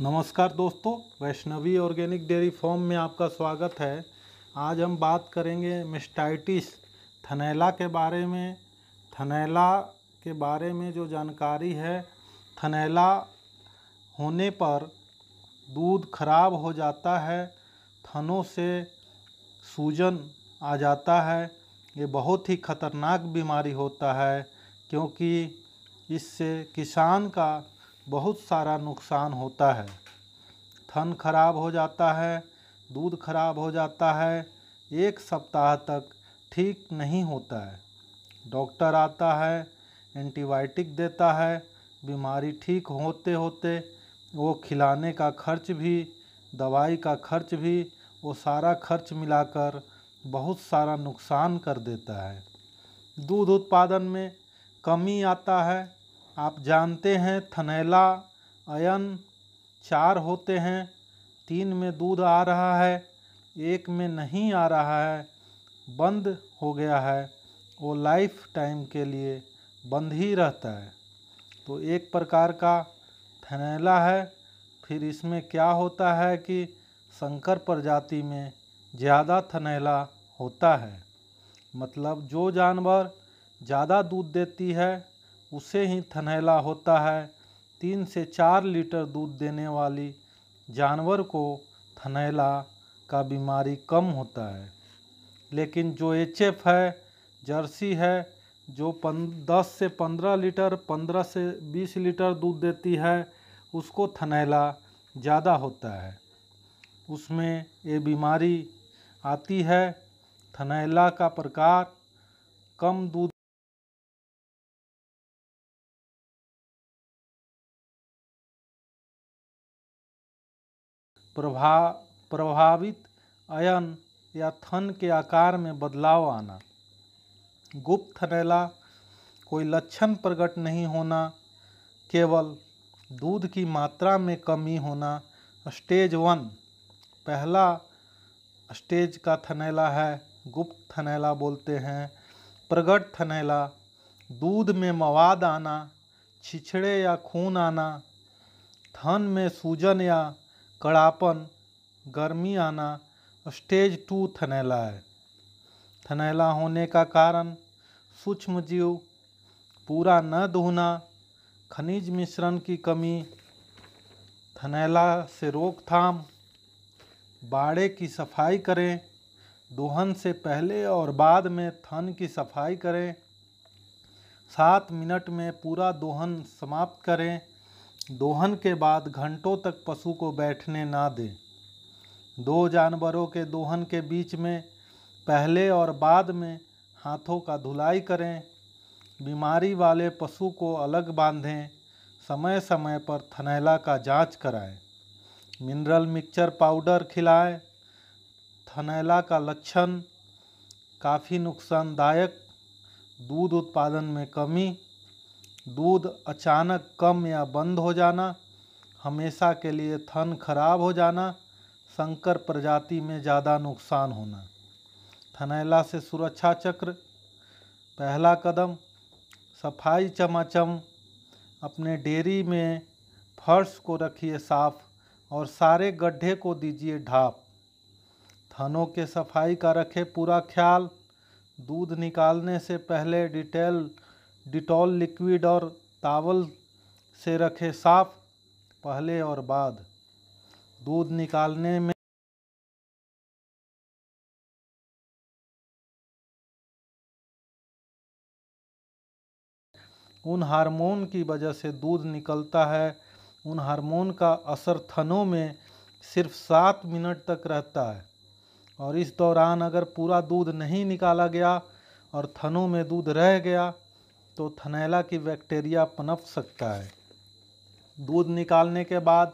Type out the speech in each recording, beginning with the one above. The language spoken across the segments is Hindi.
नमस्कार दोस्तों वैष्णवी ऑर्गेनिक डेयरी फॉर्म में आपका स्वागत है आज हम बात करेंगे मिस्टाइटिस थनैला के बारे में थनैला के बारे में जो जानकारी है थनैला होने पर दूध खराब हो जाता है थनों से सूजन आ जाता है ये बहुत ही ख़तरनाक बीमारी होता है क्योंकि इससे किसान का बहुत सारा नुकसान होता है थन खराब हो जाता है दूध खराब हो जाता है एक सप्ताह तक ठीक नहीं होता है डॉक्टर आता है एंटीबायोटिक देता है बीमारी ठीक होते होते वो खिलाने का खर्च भी दवाई का खर्च भी वो सारा खर्च मिलाकर बहुत सारा नुकसान कर देता है दूध उत्पादन में कमी आता है आप जानते हैं थनैला अयन चार होते हैं तीन में दूध आ रहा है एक में नहीं आ रहा है बंद हो गया है वो लाइफ टाइम के लिए बंद ही रहता है तो एक प्रकार का थनैला है फिर इसमें क्या होता है कि संकर प्रजाति में ज़्यादा थनैला होता है मतलब जो जानवर ज़्यादा दूध देती है उसे ही थनैला होता है तीन से चार लीटर दूध देने वाली जानवर को थनैला का बीमारी कम होता है लेकिन जो एच है जर्सी है जो पन दस से पंद्रह लीटर पंद्रह से बीस लीटर दूध देती है उसको थनैला ज़्यादा होता है उसमें ये बीमारी आती है थनैला का प्रकार कम दूध प्रभा प्रभावित अयन या थन के आकार में बदलाव आना गुप्त थनैला कोई लक्षण प्रकट नहीं होना केवल दूध की मात्रा में कमी होना स्टेज वन पहला स्टेज का थनैला है गुप्त थनैला बोलते हैं प्रगट थनैला दूध में मवाद आना छिछड़े या खून आना थन में सूजन या कड़ापन गर्मी आना स्टेज टू थनैला है थनैला होने का कारण सूक्ष्म जीव पूरा न दुहना खनिज मिश्रण की कमी थनैला से रोकथाम बाड़े की सफाई करें दोहन से पहले और बाद में थन की सफाई करें सात मिनट में पूरा दोहन समाप्त करें दोहन के बाद घंटों तक पशु को बैठने ना दें दो जानवरों के दोहन के बीच में पहले और बाद में हाथों का धुलाई करें बीमारी वाले पशु को अलग बांधें समय समय पर थनैला का जांच कराएं मिनरल मिक्सचर पाउडर खिलाएं थनैला का लक्षण काफ़ी नुकसानदायक दूध उत्पादन में कमी दूध अचानक कम या बंद हो जाना हमेशा के लिए थन खराब हो जाना संकर प्रजाति में ज़्यादा नुकसान होना थनैला से सुरक्षा चक्र पहला कदम सफाई चमाचम अपने डेयरी में फर्श को रखिए साफ और सारे गड्ढे को दीजिए ढाप थनों के सफाई का रखें पूरा ख्याल दूध निकालने से पहले डिटेल डिटॉल लिक्विड और तावल से रखें साफ पहले और बाद दूध निकालने में उन हार्मोन की वजह से दूध निकलता है उन हार्मोन का असर थनों में सिर्फ सात मिनट तक रहता है और इस दौरान अगर पूरा दूध नहीं निकाला गया और थनों में दूध रह गया तो थनैला की बैक्टीरिया पनप सकता है दूध निकालने के बाद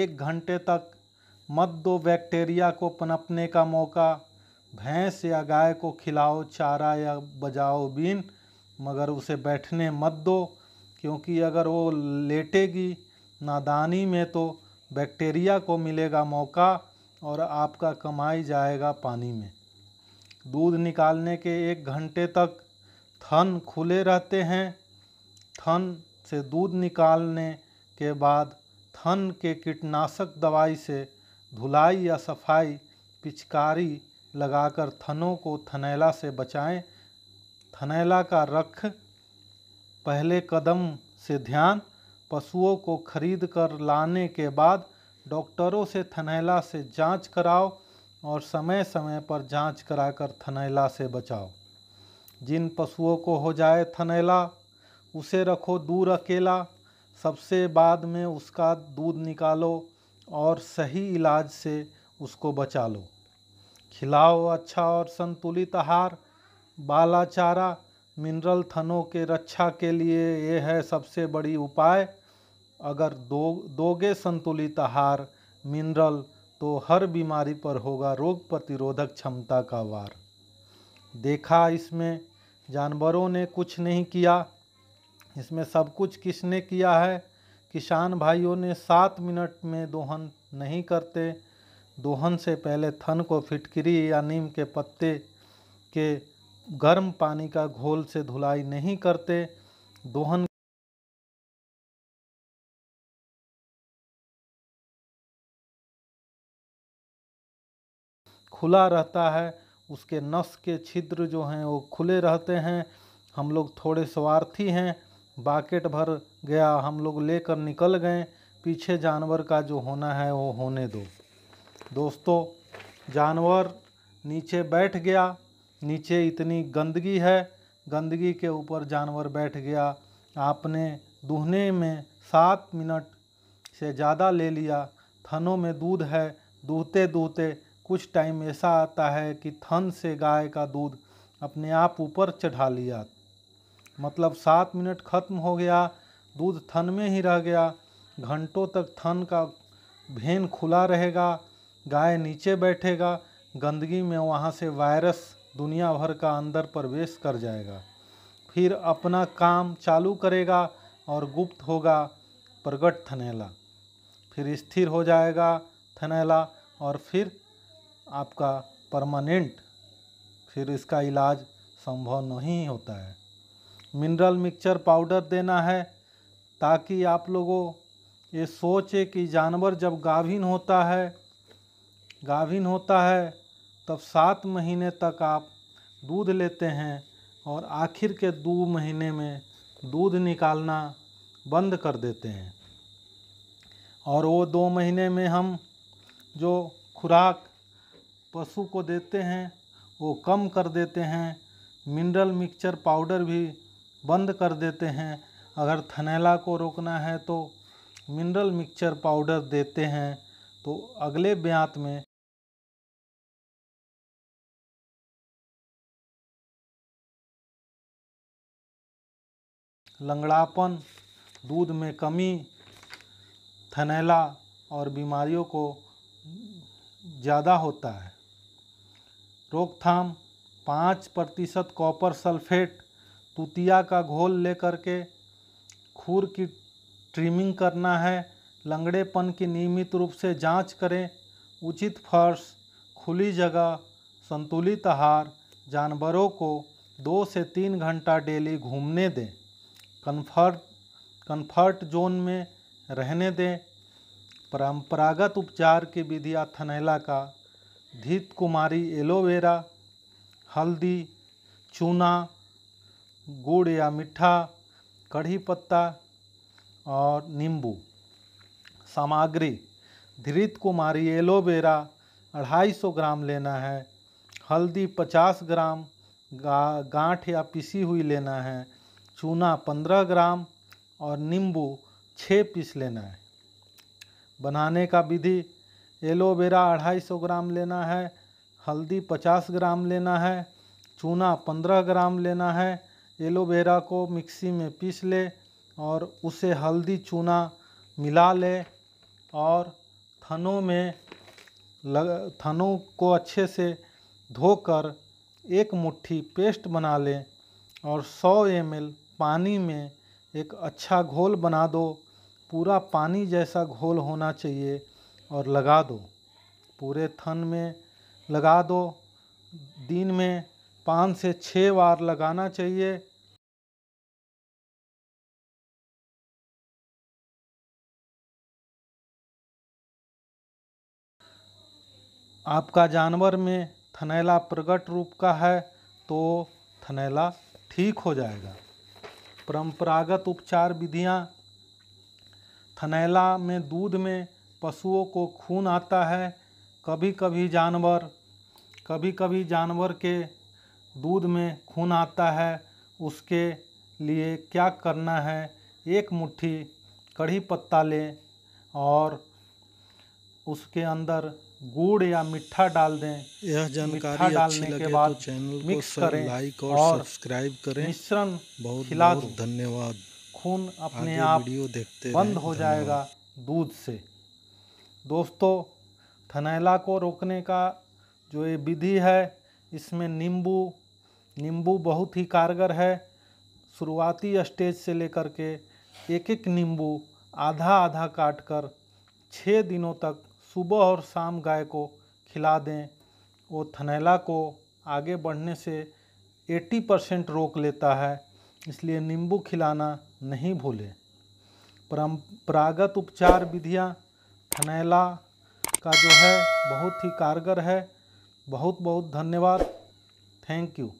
एक घंटे तक मत दो बैक्टीरिया को पनपने का मौका भैंस या गाय को खिलाओ चारा या बजाओ बीन मगर उसे बैठने मत दो क्योंकि अगर वो लेटेगी नादानी में तो बैक्टीरिया को मिलेगा मौका और आपका कमाई जाएगा पानी में दूध निकालने के एक घंटे तक थन खुले रहते हैं थन से दूध निकालने के बाद थन के कीटनाशक दवाई से धुलाई या सफाई पिचकारी लगाकर थनों को थनैला से बचाएं थनैला का रख पहले कदम से ध्यान पशुओं को खरीद कर लाने के बाद डॉक्टरों से थनैला से जांच कराओ और समय समय पर जांच कराकर थनैला से बचाओ जिन पशुओं को हो जाए थनैला उसे रखो दूर अकेला सबसे बाद में उसका दूध निकालो और सही इलाज से उसको बचा लो खिलाओ अच्छा और संतुलित आहार बाला चारा मिनरल थनों के रक्षा के लिए यह है सबसे बड़ी उपाय अगर दो दोगे संतुलित आहार मिनरल तो हर बीमारी पर होगा रोग प्रतिरोधक क्षमता का वार देखा इसमें जानवरों ने कुछ नहीं किया इसमें सब कुछ किसने किया है किसान भाइयों ने सात मिनट में दोहन नहीं करते दोहन से पहले थन को फिटकरी या नीम के पत्ते के गर्म पानी का घोल से धुलाई नहीं करते दोहन खुला रहता है उसके नस के छिद्र जो हैं वो खुले रहते हैं हम लोग थोड़े स्वार्थी हैं बाकेट भर गया हम लोग लेकर निकल गए पीछे जानवर का जो होना है वो होने दो दोस्तों जानवर नीचे बैठ गया नीचे इतनी गंदगी है गंदगी के ऊपर जानवर बैठ गया आपने दूहने में सात मिनट से ज़्यादा ले लिया थनों में दूध है दूहते दूहते कुछ टाइम ऐसा आता है कि थन से गाय का दूध अपने आप ऊपर चढ़ा लिया मतलब सात मिनट ख़त्म हो गया दूध थन में ही रह गया घंटों तक थन का भेन खुला रहेगा गाय नीचे बैठेगा गंदगी में वहाँ से वायरस दुनिया भर का अंदर प्रवेश कर जाएगा फिर अपना काम चालू करेगा और गुप्त होगा प्रगट थनैला फिर स्थिर हो जाएगा थनेला और फिर आपका परमानेंट फिर इसका इलाज संभव नहीं होता है मिनरल मिक्सचर पाउडर देना है ताकि आप लोगों ये सोचे कि जानवर जब गाभिन होता है गाभिन होता है तब सात महीने तक आप दूध लेते हैं और आखिर के दो महीने में दूध निकालना बंद कर देते हैं और वो दो महीने में हम जो खुराक पशु को देते हैं वो कम कर देते हैं मिनरल मिक्सचर पाउडर भी बंद कर देते हैं अगर थनैला को रोकना है तो मिनरल मिक्सचर पाउडर देते हैं तो अगले ब्यात में लंगड़ापन दूध में कमी थनैला और बीमारियों को ज़्यादा होता है रोकथाम पाँच प्रतिशत कॉपर सल्फेट तुतिया का घोल लेकर के खूर की ट्रिमिंग करना है लंगड़ेपन की नियमित रूप से जांच करें उचित फर्श खुली जगह संतुलित आहार जानवरों को दो से तीन घंटा डेली घूमने दें कन्फर्ट कन्फर्ट जोन में रहने दें परंपरागत उपचार की विधियाँ थनैला का धीत कुमारी एलोवेरा हल्दी चूना गुड़ या मीठा कढ़ी पत्ता और नींबू सामग्री धृत कुमारी एलोवेरा अढ़ाई सौ ग्राम लेना है हल्दी पचास ग्राम गा गांठ या पिसी हुई लेना है चूना पंद्रह ग्राम और नींबू छः पीस लेना है बनाने का विधि एलोवेरा अढ़ाई सौ ग्राम लेना है हल्दी पचास ग्राम लेना है चूना पंद्रह ग्राम लेना है एलोवेरा को मिक्सी में पीस ले और उसे हल्दी चूना मिला ले और थनों में लग थनों को अच्छे से धोकर एक मुट्ठी पेस्ट बना लें और 100 एम पानी में एक अच्छा घोल बना दो पूरा पानी जैसा घोल होना चाहिए और लगा दो पूरे थन में लगा दो दिन में पाँच से छः बार लगाना चाहिए आपका जानवर में थनैला प्रकट रूप का है तो थनैला ठीक हो जाएगा परंपरागत उपचार विधियाँ थनैला में दूध में पशुओं को खून आता है कभी कभी जानवर कभी कभी जानवर के दूध में खून आता है उसके लिए क्या करना है एक मुट्ठी कढ़ी पत्ता लें और उसके अंदर गुड़ या मीठा डाल दें यह जानकारी डालने अच्छी लगे के तो बाद तो चैनल मिक्स को करें लाइक और, और सब्सक्राइब करें मिश्रण बहुत खिला धन्यवाद खून अपने आप वीडियो देखते बंद हो जाएगा दूध से दोस्तों थनैला को रोकने का जो ये विधि है इसमें नींबू नींबू बहुत ही कारगर है शुरुआती स्टेज से लेकर के एक एक नींबू आधा आधा काट कर छः दिनों तक सुबह और शाम गाय को खिला दें वो थनैला को आगे बढ़ने से 80 परसेंट रोक लेता है इसलिए नींबू खिलाना नहीं भूलें परम्परागत उपचार विधियाँ थनैला का जो है बहुत ही कारगर है बहुत बहुत धन्यवाद थैंक यू